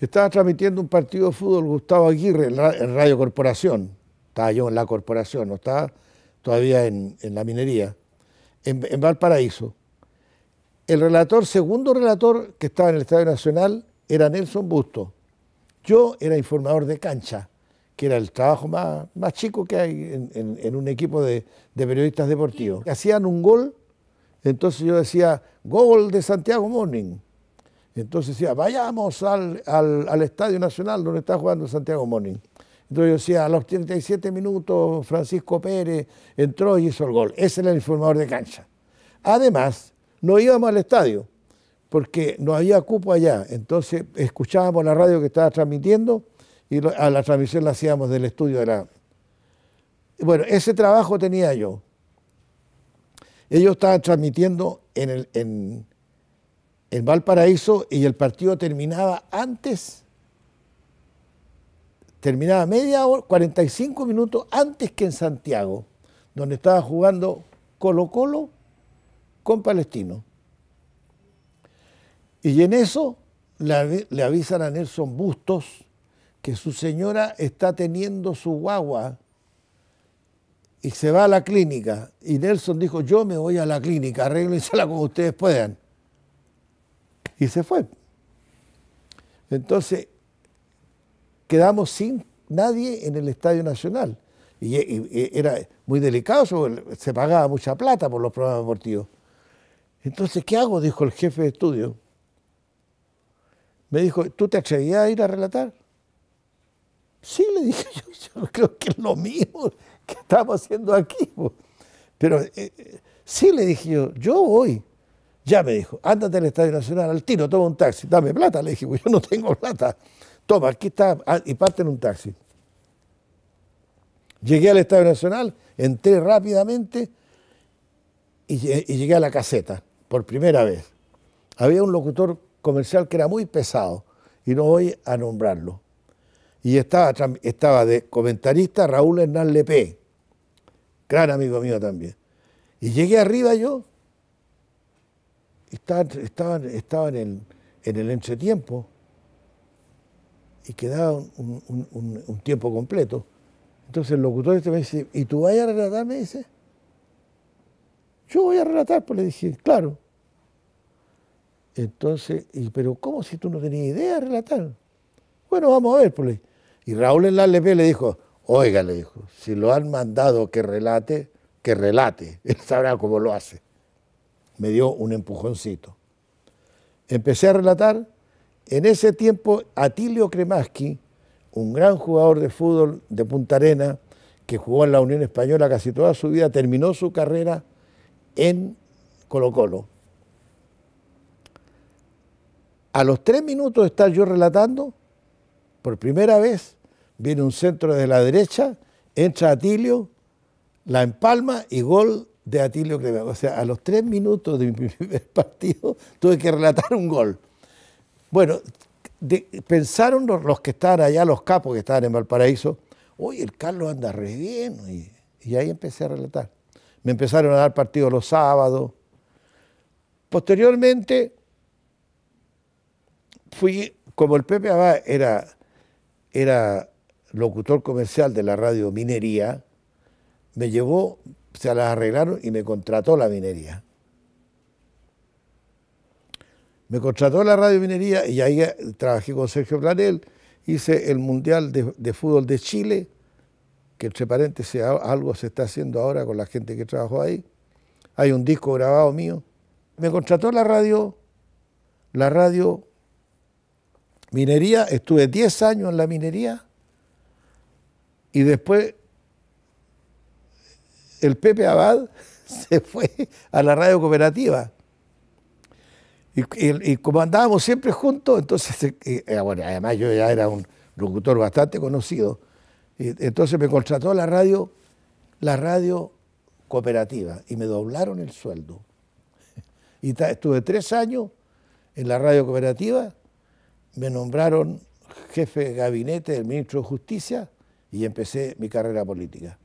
Estaba transmitiendo un partido de fútbol Gustavo Aguirre en, Radio Corporación. Estaba yo en la corporación, no estaba todavía en, la minería, en, Valparaíso. El relator, segundo relator que estaba en el Estadio Nacional, era Nelson Busto. Yo era informador de cancha, que era el trabajo más, chico que hay en, un equipo de, de, periodistas deportivos. Hacían un gol, entonces yo decía, gol de Santiago Morning. Entonces decía, vayamos al, al, Estadio Nacional donde está jugando Santiago Morning. Entonces yo decía, a los 37 minutos Francisco Pérez entró y hizo el gol. Ese era el informador de cancha. Además, no íbamos al estadio porque no había cupo allá. Entonces escuchábamos la radio que estaba transmitiendo y a la transmisión la hacíamos del estudio de la... Bueno, ese trabajo tenía yo. Ellos estaban transmitiendo en, el, en, en Valparaíso y el partido terminaba antes, terminaba media hora, 45 minutos antes que en Santiago, donde estaba jugando Colo Colo con Palestino. Y en eso le, avisan a Nelson Bustos que su señora está teniendo su guagua y se va a la clínica. Y Nelson dijo, yo me voy a la clínica, la como ustedes puedan y se fue. Entonces, quedamos sin nadie en el Estadio Nacional. Y, era muy delicado, se pagaba mucha plata por los programas deportivos. Entonces, ¿qué hago? Dijo el jefe de estudio. Me dijo, ¿tú te atrevías a ir a relatar? Sí, le dije, yo, yo creo que es lo mismo que estamos haciendo aquí. Pero eh, eh, sí, le dije yo, yo voy. Ya me dijo, ándate al Estadio Nacional, al tiro, toma un taxi, dame plata, le dije, pues yo no tengo plata. Toma, aquí está, ah, y parte en un taxi. Llegué al Estadio Nacional, entré rápidamente y, llegué a la caseta por primera vez. Había un locutor comercial que era muy pesado y no voy a nombrarlo. Y estaba, estaba de comentarista Raúl Hernán Lepé, gran amigo mío también. Y llegué arriba yo estaban, estaban en, en, el entretiempo y quedaba un, tiempo completo. Entonces el locutor este me dice, ¿y tú vas a relatar? Me dice. Yo voy a relatar, pues le dije, claro. Entonces, pero ¿cómo si tú no tenías idea de relatar? Bueno, vamos a ver, pues. Y Raúl en la LP le dijo, oiga, le dijo, si lo han mandado que relate, que relate. Él sabrá cómo lo hace me dio un empujoncito. Empecé a relatar. En ese tiempo, Atilio Kremaski, un gran jugador de fútbol de Punta Arena, que jugó en la Unión Española casi toda su vida, terminó su carrera en Colo Colo. A los tres minutos de estar yo relatando, por primera vez, viene un centro de la derecha, entra Atilio, la empalma y gol de Atilio O sea, a los tres minutos de mi primer partido tuve que relatar un gol. Bueno, pensaron los, que estaban allá, los capos que estaban en Valparaíso, hoy el Carlos anda re bien. Y, ahí empecé a relatar. Me empezaron a dar partidos los sábados. Posteriormente, fui, como el Pepe Abad era, era locutor comercial de la radio Minería, me llevó, se las arreglaron y me contrató la minería. Me contrató la radio minería y ahí eh, trabajé con Sergio Planel, hice el Mundial de, Fútbol de Chile, que entre paréntesis algo se está haciendo ahora con la gente que trabajó ahí. Hay un disco grabado mío. Me contrató la radio, la radio minería, estuve 10 años en la minería y después el Pepe Abad se fue a la radio cooperativa. Y, como andábamos siempre juntos, entonces, eh, eh, bueno, además yo ya era un locutor bastante conocido, entonces me contrató la radio, la radio cooperativa y me doblaron el sueldo. Y estuve tres años en la radio cooperativa, me nombraron jefe de gabinete del ministro de Justicia y empecé mi carrera política.